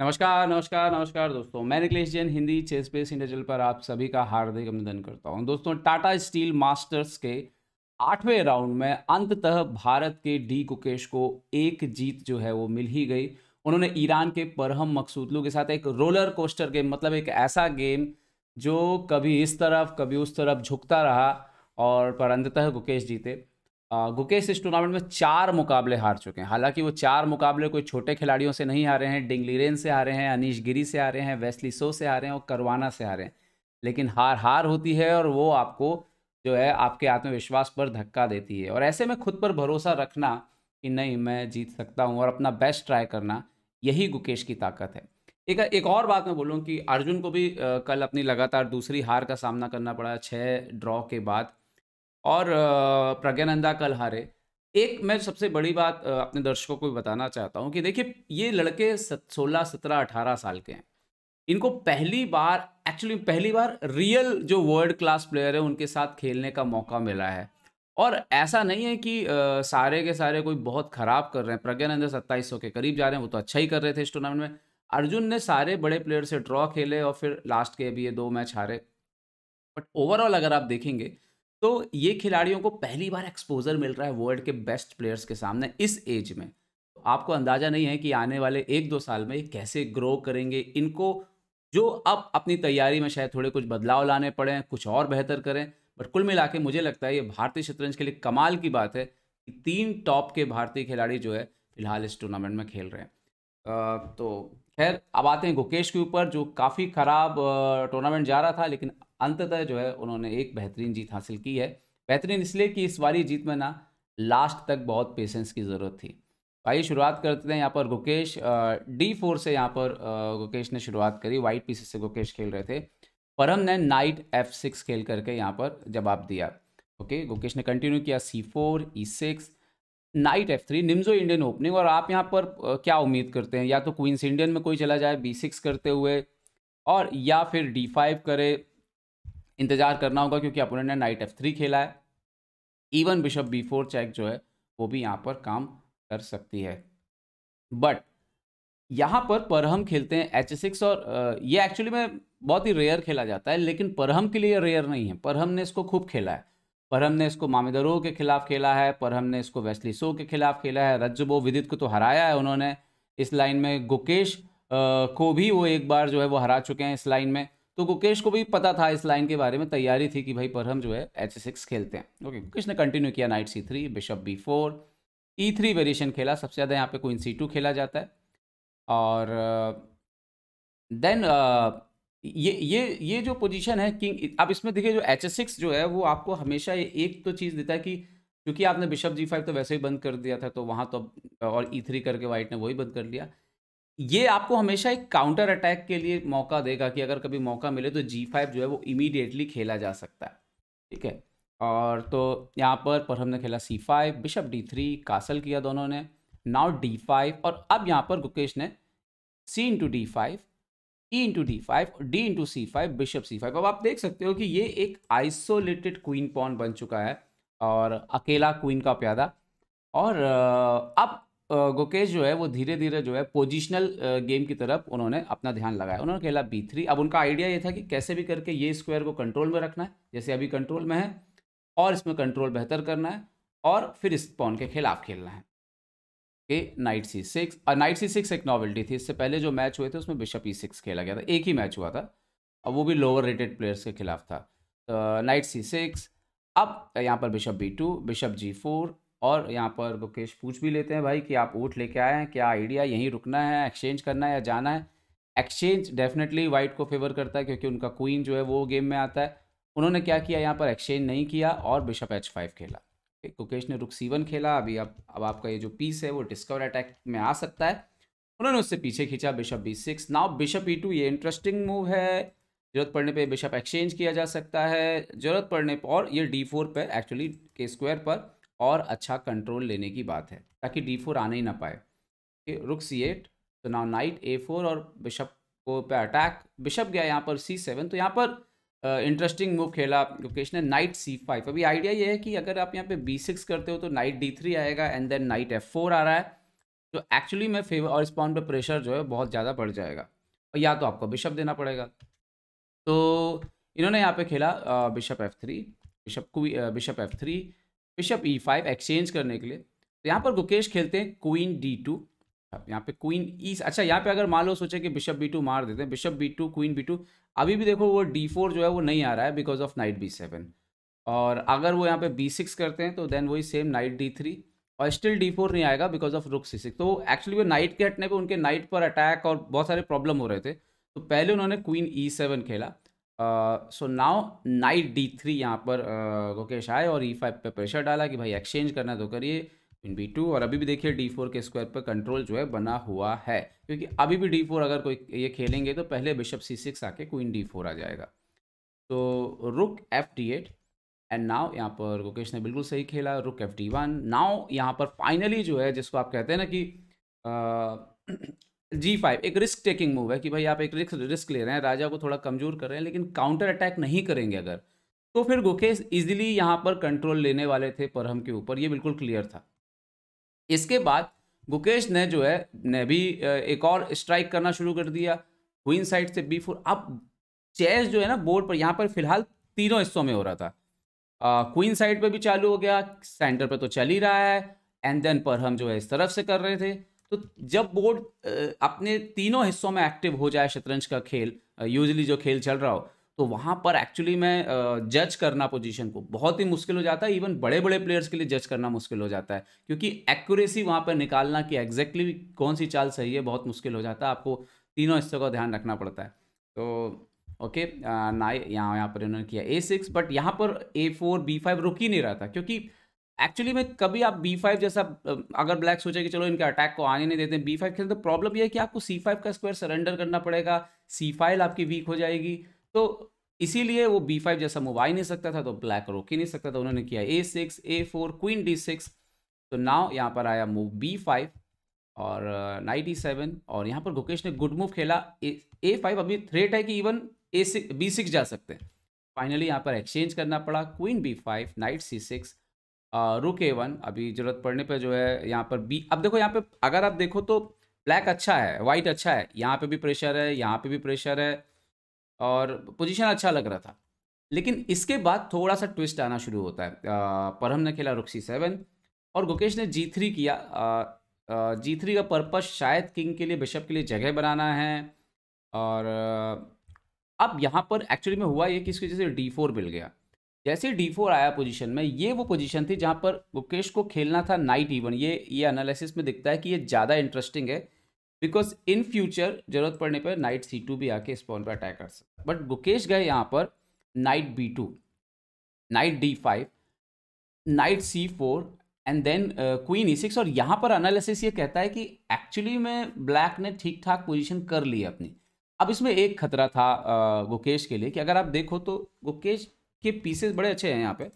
नमस्कार नमस्कार नमस्कार दोस्तों मैं निकलेश जैन हिंदी चेस पेस इंटरजल पर आप सभी का हार्दिक अभिनंदन करता हूं दोस्तों टाटा स्टील मास्टर्स के आठवें राउंड में अंततः भारत के डी कुकेश को एक जीत जो है वो मिल ही गई उन्होंने ईरान के परहम मकसूदलू के साथ एक रोलर कोस्टर गेम मतलब एक ऐसा गेम जो कभी इस तरफ कभी उस तरफ झुकता रहा और पर अंततः कुकेश जीते गुकेश इस टूर्नामेंट में चार मुकाबले हार चुके हैं हालांकि वो चार मुकाबले कोई छोटे खिलाड़ियों से नहीं हारे हैं डिंगलीरेन से हारे हैं अनिश गिरी से हारे हैं वेस्ली सो से हारे हैं और करवाना से हारे हैं लेकिन हार हार होती है और वो आपको जो है आपके आत्मविश्वास पर धक्का देती है और ऐसे में खुद पर भरोसा रखना कि नहीं मैं जीत सकता हूँ और अपना बेस्ट ट्राई करना यही गुकेश की ताकत है एक एक और बात मैं बोलूँ कि अर्जुन को भी कल अपनी लगातार दूसरी हार का सामना करना पड़ा छः ड्रॉ के बाद और प्रज्ञानंदा कल हारे एक मैं सबसे बड़ी बात अपने दर्शकों को भी बताना चाहता हूँ कि देखिए ये लड़के सोलह सत्रह अठारह साल के हैं इनको पहली बार एक्चुअली पहली बार रियल जो वर्ल्ड क्लास प्लेयर है उनके साथ खेलने का मौका मिला है और ऐसा नहीं है कि आ, सारे के सारे कोई बहुत ख़राब कर रहे हैं प्रज्ञानंद सत्ताईस के करीब जा रहे हैं वो तो अच्छा ही कर रहे थे इस टूर्नामेंट में अर्जुन ने सारे बड़े प्लेयर से ड्रॉ खेले और फिर लास्ट के अभी ये दो मैच हारे बट ओवरऑल अगर आप देखेंगे तो ये खिलाड़ियों को पहली बार एक्सपोजर मिल रहा है वर्ल्ड के बेस्ट प्लेयर्स के सामने इस एज में तो आपको अंदाज़ा नहीं है कि आने वाले एक दो साल में कैसे ग्रो करेंगे इनको जो अब अपनी तैयारी में शायद थोड़े कुछ बदलाव लाने पड़े कुछ और बेहतर करें बट कुल मिला के मुझे लगता है ये भारतीय शतरंज के लिए कमाल की बात है कि तीन टॉप के भारतीय खिलाड़ी जो है फिलहाल इस टूर्नामेंट में खेल रहे हैं तो खैर अब आते हैं गुकेश के ऊपर जो काफ़ी ख़राब टूर्नामेंट जा रहा था लेकिन अंततः जो है उन्होंने एक बेहतरीन जीत हासिल की है बेहतरीन इसलिए कि इस बारी जीत में ना लास्ट तक बहुत पेशेंस की ज़रूरत थी भाई शुरुआत करते हैं यहाँ पर गुकेश डी फोर से यहाँ पर गुकेश ने शुरुआत करी वाइट पीसेस से गुकेश खेल रहे थे परम ने नाइट एफ सिक्स खेल करके यहाँ पर जवाब दिया ओके गुकेश ने कंटिन्यू किया c four e six knight f three Nimzo Indian opening और आप यहाँ पर क्या उम्मीद करते हैं या तो क्वींस इंडियन में कोई चला जाए बी सिक्स करते हुए और या फिर डी फाइव करे इंतजार करना होगा क्योंकि अपोनेंट ने नाइट एफ थ्री खेला है even bishop b four check जो है वो भी यहाँ पर काम कर सकती है बट यहाँ पर परहम खेलते हैं एच सिक्स और ये एक्चुअली में बहुत ही रेयर खेला जाता है लेकिन परहम के लिए रेयर नहीं है परहम ने इसको खूब खेला है परहम ने इसको मामिदरो के खिलाफ खेला है परहम ने इसको वेस्ली सो के खिलाफ खेला है रजबो विदित को तो हराया है उन्होंने इस लाइन में गुकेश को भी वो एक बार जो है वो हरा चुके हैं इस लाइन में तो गुकेश को भी पता था इस लाइन के बारे में तैयारी थी कि भाई पर जो है एच सिक्स खेलते हैं ओके गुकेश ने कंटिन्यू किया knight c three bishop b four e three variation खेला सबसे ज़्यादा यहाँ पे क्वीन सी टू खेला जाता है और देन uh, ये ये ये जो पोजीशन है किंग अब इसमें देखिए जो एच सिक्स जो है वो आपको हमेशा एक तो चीज़ देता है कि क्योंकि आपने बिशप जी फाइव तो वैसे ही बंद कर दिया था तो वहाँ तो और ई e थ्री करके वाइट ने वही बंद कर लिया ये आपको हमेशा एक काउंटर अटैक के लिए मौका देगा कि अगर कभी मौका मिले तो जी फाइव जो है वो इमीडिएटली खेला जा सकता है ठीक है और तो यहाँ पर पर हमने खेला c five bishop d three castle किया दोनों ने नाउ डी फाइव और अब यहाँ पर गुकेश ने c into d five e into d five d into c five bishop c five अब आप देख सकते हो कि ये एक आइसोलेटेड क्वीन पॉन बन चुका है और अकेला क्वीन का प्यादा और अब गोकेश जो है वो धीरे धीरे जो है पोजिशनल गेम की तरफ उन्होंने अपना ध्यान लगाया उन्होंने खेला बी थ्री अब उनका आइडिया ये था कि कैसे भी करके ये स्क्वायर को कंट्रोल में रखना है जैसे अभी कंट्रोल में है और इसमें कंट्रोल बेहतर करना है और फिर इस पॉन के खिलाफ खेलना है ए नाइट सी सिक्स और नाइट सी सिक्स एक नॉवल्टी थी इससे पहले जो मैच हुए थे उसमें बिशप ई सिक्स खेला गया था एक ही मैच हुआ था और वो भी लोअर रेटेड प्लेयर्स के खिलाफ था नाइट सी सिक्स अब यहाँ पर bishop b two bishop g four और यहाँ पर मुकेश पूछ भी लेते हैं भाई कि आप वोट लेके आए हैं क्या आइडिया यहीं रुकना है एक्सचेंज करना है या जाना है एक्सचेंज डेफिनेटली वाइट को फेवर करता है क्योंकि उनका क्वीन जो है वो गेम में आता है उन्होंने क्या किया यहाँ पर एक्सचेंज नहीं किया और बिशप एच फाइव खेला कुकेश ने रुक सीवन खेला अभी अब अब आपका ये जो पीस है वो डिस्कवर अटैक में आ सकता है उन्होंने उससे पीछे खींचा bishop b six now bishop e two ये इंटरेस्टिंग मूव है जरूरत पड़ने पे बिशप एक्सचेंज किया जा सकता है जरूरत पड़ने पर और ये डी फोर पर एक्चुअली के स्क्वायर पर और अच्छा कंट्रोल लेने की बात है ताकि डी फोर आने ही ना पाए कि रुक सी एट तो नाउ नाइट ए फोर और बिशप को पे अटैक बिशप गया यहाँ पर सी सेवन तो यहाँ पर इंटरेस्टिंग मूव खेला लोकेश ने नाइट सी फाइव अभी आइडिया ये है कि अगर आप यहाँ पे बी सिक्स करते हो तो नाइट डी थ्री आएगा and then knight f four आ रहा है तो एक्चुअली में फेवर और स्पॉन पर पे प्रेशर जो है बहुत ज़्यादा बढ़ जाएगा और या तो आपको बिशप देना पड़ेगा तो इन्होंने यहाँ पे खेला बिशप एफ थ्री बिशप को bishop f three bishop e five exchange करने के लिए तो यहाँ पर गुकेश खेलते हैं क्वीन डी टू यहाँ पे क्वीन ई e, अच्छा यहाँ पे अगर मान लो सोचे कि बिशप बी टू मार देते हैं bishop b two queen b two अभी भी देखो वो डी फोर जो है वो नहीं आ रहा है because of knight b seven और अगर वो यहाँ पे बी सिक्स करते हैं तो देन वही सेम नाइट डी थ्री और स्टिल डी फोर नहीं आएगा because of rook c six तो एक्चुअली वो नाइट के हटने पर उनके नाइट पर अटैक और बहुत सारे प्रॉब्लम हो रहे थे तो पहले उन्होंने क्वीन ई सेवन खेला so now knight d three यहाँ पर गोकेश आए और ई फाइव पर प्रेशर डाला कि भाई एक्सचेंज करना तो करिए इन बी टू और अभी भी देखिए डी फोर के स्क्वायर पर कंट्रोल जो है बना हुआ है क्योंकि अभी भी डी फोर अगर कोई ये खेलेंगे तो पहले बिशप सी सिक्स आके क्वीन डी फोर आ जाएगा तो rook f d eight and now यहाँ पर गोकेश ने बिल्कुल सही खेला रुक एफ डी वन नाव यहाँ पर फाइनली जो है जिसको आप कहते हैं ना कि जी फाइव एक रिस्क टेकिंग मूव है कि भाई आप एक रिस्क रिस्क ले रहे हैं राजा को थोड़ा कमजोर कर रहे हैं लेकिन काउंटर अटैक नहीं करेंगे अगर तो फिर गोखेस इजिली यहाँ पर कंट्रोल लेने वाले थे परहम के ऊपर ये बिल्कुल क्लियर था इसके बाद गुकेश ने जो है ने भी एक और स्ट्राइक करना शुरू कर दिया क्वीन साइड से बी फोर अब चेस जो है ना बोर्ड पर यहाँ पर फिलहाल तीनों हिस्सों में हो रहा था क्वीन साइड पे भी चालू हो गया सेंटर पे तो चल ही रहा है एंड देन पर हम जो है इस तरफ से कर रहे थे तो जब बोर्ड अपने तीनों हिस्सों में एक्टिव हो जाए शतरंज का खेल यूजली जो खेल चल रहा हो तो वहाँ पर एक्चुअली में जज करना पोजीशन को बहुत ही मुश्किल हो जाता है इवन बड़े बड़े प्लेयर्स के लिए जज करना मुश्किल हो जाता है क्योंकि एक्यूरेसी वहाँ पर निकालना कि एग्जैक्टली exactly कौन सी चाल सही है बहुत मुश्किल हो जाता है आपको तीनों हिस्सों का ध्यान रखना पड़ता है तो ओके ना यहाँ यहाँ पर इन्होंने किया ए सिक्स बट यहाँ पर ए फोर बी फाइव रुक ही नहीं रहा था क्योंकि एक्चुअली में कभी आप बी फाइव जैसा अगर ब्लैक सोचे कि चलो इनके अटैक को आने नहीं देते बी फाइव खेलते तो प्रॉब्लम यह है कि आपको सी फाइव का स्क्वायर सरेंडर करना पड़ेगा सी फाइव आपकी वीक हो जाएगी तो इसीलिए वो बी फाइव जैसा मूव आ ही नहीं सकता था तो ब्लैक रोक ही नहीं सकता था उन्होंने किया a six a four queen d six तो नाव यहाँ पर आया मूव बी फाइव और नाइट ई सेवन और यहाँ पर गुकेश ने गुड मूव खेला ए फाइव अभी थ्रेट है कि even a six b six जा सकते हैं फाइनली यहाँ पर एक्सचेंज करना पड़ा queen b five knight c six rook a one अभी ज़रूरत पड़ने पर जो है यहाँ पर बी अब देखो यहाँ पे अगर आप देखो तो ब्लैक अच्छा है वाइट अच्छा है यहाँ पे भी प्रेशर है यहाँ पे भी प्रेशर है और पोजीशन अच्छा लग रहा था लेकिन इसके बाद थोड़ा सा ट्विस्ट आना शुरू होता है परम ने खेला रुक सी सेवन और गुकेश ने जी थ्री किया जी थ्री का पर्पज़ शायद किंग के लिए बिशप के लिए जगह बनाना है और अब यहाँ पर एक्चुअली में हुआ ये कि इसकी वजह से डी फोर मिल गया जैसे डी फोर आया पोजीशन में ये वो पोजीशन थी जहाँ पर मुकेश को खेलना था नाइट इवन ये ये एनालिसिस में दिखता है कि ये ज़्यादा इंटरेस्टिंग है बिकॉज इन फ्यूचर जरूरत पड़ने पर नाइट सी टू भी आके स्पॉन पर अटैक कर सकता बट गुकेश गए यहाँ पर knight b two knight d five knight c four and then queen e six और यहाँ पर एनालिसिस ये कहता है कि एक्चुअली में ब्लैक ने ठीक ठाक पोजिशन कर ली है अपनी अब इसमें एक खतरा था गुकेश uh, के लिए कि अगर आप देखो तो गुकेश के पीसेस बड़े अच्छे हैं यहाँ पे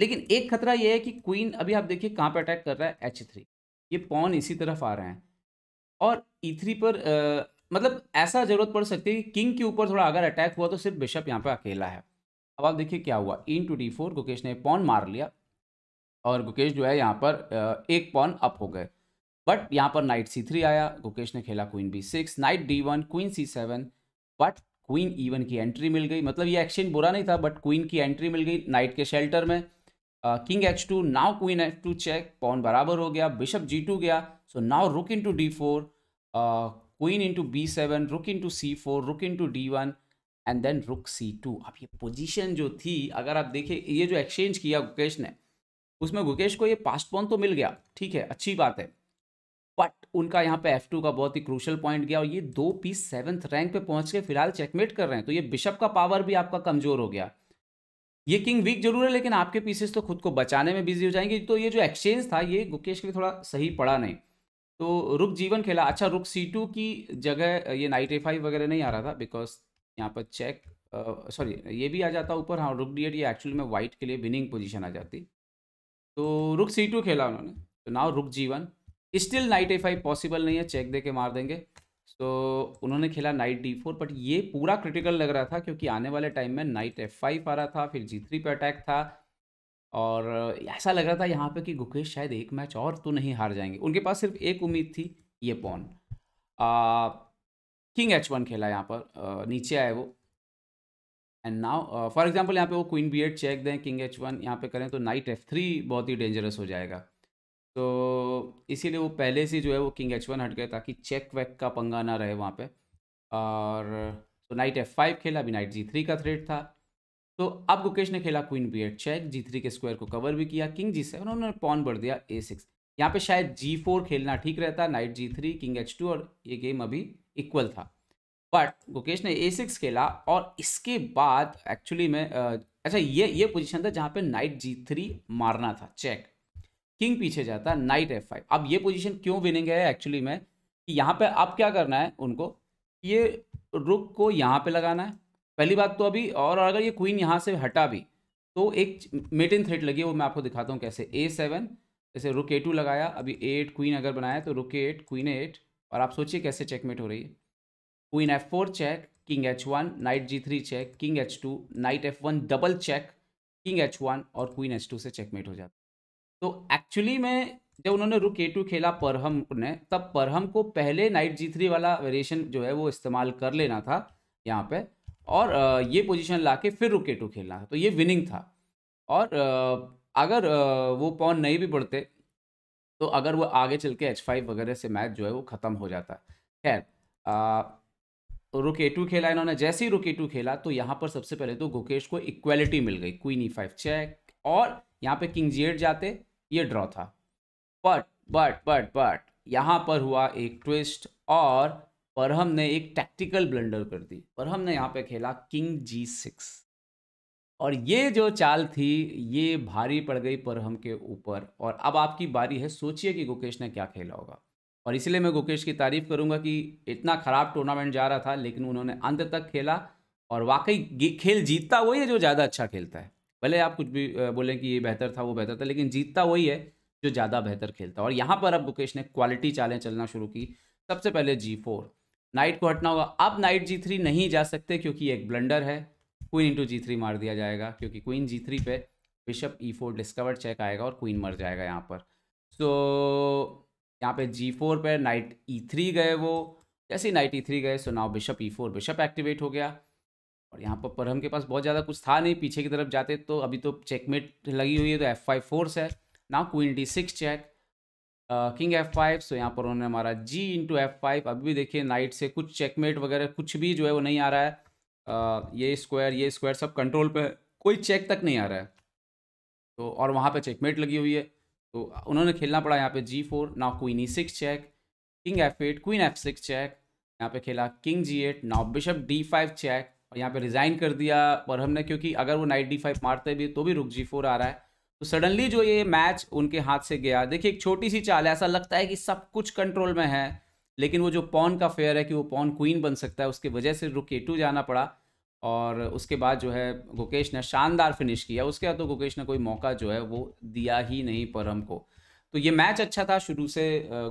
लेकिन एक खतरा यह है कि क्वीन अभी आप देखिए कहाँ पे अटैक कर रहा है एच थ्री ये पॉन इसी तरफ आ रहे हैं और ई e थ्री पर आ, मतलब ऐसा जरूरत पड़ सकती है कि किंग के ऊपर थोड़ा अगर अटैक हुआ तो सिर्फ बिशप यहाँ पे अकेला है अब आप देखिए क्या हुआ into d four Gukesh ने पॉन मार लिया और गुकेश जो है यहाँ पर एक पॉन अप हो गए बट यहाँ पर नाइट सी थ्री आया गुकेश ने खेला queen b six knight d one queen c seven but queen e one की एंट्री मिल गई मतलब ये एक्सचेंज बुरा नहीं था बट क्वीन की एंट्री मिल गई नाइट के शेल्टर में king h two now queen h two check pawn बराबर हो गया बिशप जी टू गया so now rook into d four queen into b seven rook into c four rook into d one and then rook c to अब ये position जो थी अगर आप देखें ये जो एक्सचेंज किया गुकेश ने उसमें गुकेश को ये पास्ट पॉन तो मिल गया ठीक है अच्छी बात है बट उनका यहाँ पे टू का बहुत ही क्रूशल पॉइंट गया और ये दो पीस सेवंथ रैंक पे पहुंच के फिलहाल चेकमेट कर रहे हैं तो ये बिशप का पावर भी आपका कमजोर हो गया ये किंग वीक जरूर है लेकिन आपके पीसेस तो खुद को बचाने में बिजी हो जाएंगे तो ये जो एक्सचेंज था ये गुकेश के लिए थोड़ा सही पड़ा नहीं तो रुक जीवन खेला अच्छा रुक सी टू की जगह ये नाइट ए फाइव वगैरह नहीं आ रहा था बिकॉज यहाँ पर चेक सॉरी ये भी आ जाता ऊपर हाँ रुक डी एट ये एक्चुअली में वाइट के लिए विनिंग पोजिशन आ जाती तो रुक सी टू खेला उन्होंने तो now rook g one still knight a five possible नहीं है चेक दे के मार देंगे तो उन्होंने खेला नाइट डी फोर बट ये पूरा क्रिटिकल लग रहा था क्योंकि आने वाले टाइम में नाइट एफ फाइव आ रहा था फिर जी थ्री पे अटैक था और ऐसा लग रहा था यहाँ पे कि गुकेश शायद एक मैच और तो नहीं हार जाएंगे उनके पास सिर्फ एक उम्मीद थी ये पॉन किंग एच वन खेला यहाँ पर आ, नीचे आए वो एंड नाउ फॉर एग्जाम्पल यहाँ पे वो क्वीन बी एड चेक दें किंग एच वन यहाँ पे करें तो नाइट एफ थ्री बहुत ही डेंजरस हो जाएगा तो इसीलिए वो पहले से जो है वो किंग एच वन हट गए ताकि चेक वैक का पंगा ना रहे वहाँ पे और तो नाइट एफ फाइव खेला अभी नाइट जी थ्री का थ्रेड था तो अब गुकेश ने खेला queen b eight check g three के स्क्वायर को कवर भी किया किंग जी सेवन उन्होंने पॉन बढ़ दिया ए सिक्स यहाँ पर शायद जी फोर खेलना ठीक रहता knight g three king h two और ये गेम अभी इक्वल था बट गुकेश ने ए सिक्स खेला और इसके बाद एक्चुअली में अच्छा ये ये पोजीशन था जहाँ पे नाइट जी थ्री मारना था चेक किंग पीछे जाता है नाइट एफ फाइव अब ये पोजीशन क्यों विनिंग है एक्चुअली में कि यहाँ पे अब क्या करना है उनको ये रुक को यहाँ पे लगाना है पहली बात तो अभी और अगर ये क्वीन यहाँ से हटा भी तो एक मेट इन थ्रेड लगी वो मैं आपको दिखाता हूँ कैसे ए सेवन जैसे रुक ए टू लगाया अभी एट क्वीन अगर बनाया तो रुक एट क्वीन एट और आप सोचिए कैसे चेकमेट हो रही है queen f four check king h one knight g three check king h two knight f one double check king h one और क्वीन एच टू से चेकमेट हो जाता तो एक्चुअली में जब उन्होंने रुक ए टू खेला परहम ने तब परहम को पहले नाइट जी थ्री वाला वेरिएशन जो है वो इस्तेमाल कर लेना था यहाँ पे और ये पोजीशन ला के फिर रुक ए टू खेलना था तो ये विनिंग था और अगर वो पॉन नहीं भी बढ़ते तो अगर वो आगे चल के एच फाइव वगैरह से मैच जो है वो ख़त्म हो जाता खैर रुक ए टू खेला इन्होंने जैसे ही रुक ए टू खेला तो यहाँ पर सबसे पहले तो गुकेश को इक्वलिटी मिल गई क्वीन ई फाइव चेक और यहाँ पे किंग जी एट जाते ये ड्रॉ था बट बट बट बट यहाँ पर हुआ एक ट्विस्ट और परहम ने एक टैक्टिकल ब्लंडर कर दी परहम ने यहाँ पे खेला किंग जी सिक्स और ये जो चाल थी ये भारी पड़ गई परहम के ऊपर और अब आपकी बारी है सोचिए कि गुकेश ने क्या खेला होगा और इसलिए मैं गुकेश की तारीफ करूंगा कि इतना ख़राब टूर्नामेंट जा रहा था लेकिन उन्होंने अंत तक खेला और वाकई खेल जीतता वही है जो ज़्यादा अच्छा खेलता है भले आप कुछ भी बोलें कि ये बेहतर था वो बेहतर था लेकिन जीतता वही है जो ज़्यादा बेहतर खेलता और यहाँ पर अब मुकेश ने क्वालिटी चालें चलना शुरू की सबसे पहले जी फोर नाइट को हटना होगा अब नाइट जी थ्री नहीं जा सकते क्योंकि एक ब्लंडर है क्वीन इंटू जी थ्री मार दिया जाएगा क्योंकि क्वीन जी थ्री पे bishop e four discover check आएगा और क्वीन मर जाएगा यहाँ पर सो so, यहाँ पे जी फोर पर नाइट ई e थ्री गए वो जैसे ही नाइट ई e थ्री गए so now bishop e four bishop activate हो गया और यहाँ पर परम के पास बहुत ज़्यादा कुछ था नहीं पीछे की तरफ जाते तो अभी तो चेकमेट लगी हुई है तो एफ फाइव फोर्स है ना queen d six check king f five so यहाँ पर उन्होंने हमारा जी इंटू एफ फाइव अभी भी देखिए नाइट से कुछ चेकमेट वगैरह कुछ भी जो है वो नहीं आ रहा है uh, ये स्क्वायर ये स्क्वायर सब कंट्रोल पर कोई चेक तक नहीं आ रहा है तो और वहाँ पर चेकमेट लगी हुई है तो उन्होंने खेलना पड़ा यहाँ पर जी फोर ना queen e six check king f eight queen f six check यहाँ पे खेला king g eight now bishop d five check और यहाँ पे रिज़ाइन कर दिया और हमने क्योंकि अगर वो नाइट डी फाइव मारते भी तो भी रुक जी फोर आ रहा है तो सडनली जो ये मैच उनके हाथ से गया देखिए एक छोटी सी चाल है ऐसा लगता है कि सब कुछ कंट्रोल में है लेकिन वो जो पॉन का फेयर है कि वो पॉन क्वीन बन सकता है उसके वजह से रुक टू जाना पड़ा और उसके बाद जो है गोकेश ने शानदार फिनिश किया उसके बाद तो गोकेश ने कोई मौका जो है वो दिया ही नहीं परम को तो ये मैच अच्छा था शुरू से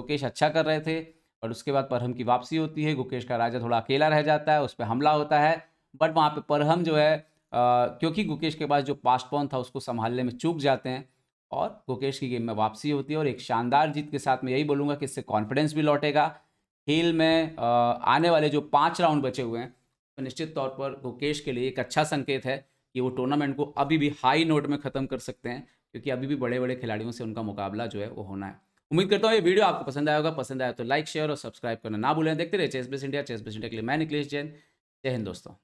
गोकेश अच्छा कर रहे थे और उसके बाद परम की वापसी होती है गुकेश का राजा थोड़ा अकेला रह जाता है उस पर हमला होता है बट वहाँ पे परहम जो है आ, क्योंकि गुकेश के पास जो पास्ट पॉन था उसको संभालने में चूक जाते हैं और गुकेश की गेम में वापसी होती है और एक शानदार जीत के साथ मैं यही बोलूँगा कि इससे कॉन्फिडेंस भी लौटेगा खेल में आ, आने वाले जो पाँच राउंड बचे हुए हैं तो निश्चित तौर पर गुकेश के लिए एक अच्छा संकेत है कि वो टूर्नामेंट को अभी भी हाई नोट में ख़त्म कर सकते हैं क्योंकि अभी भी बड़े बड़े खिलाड़ियों से उनका मुकाबला जो है वो होना है उम्मीद करता हूँ ये वीडियो आपको पसंद आएगा पसंद आया तो लाइक शेयर और सब्सक्राइब करना ना भूलें देखते रहे ChessBase India ChessBase India के लिए मैं निकलेश जैन जय हिंद दोस्तों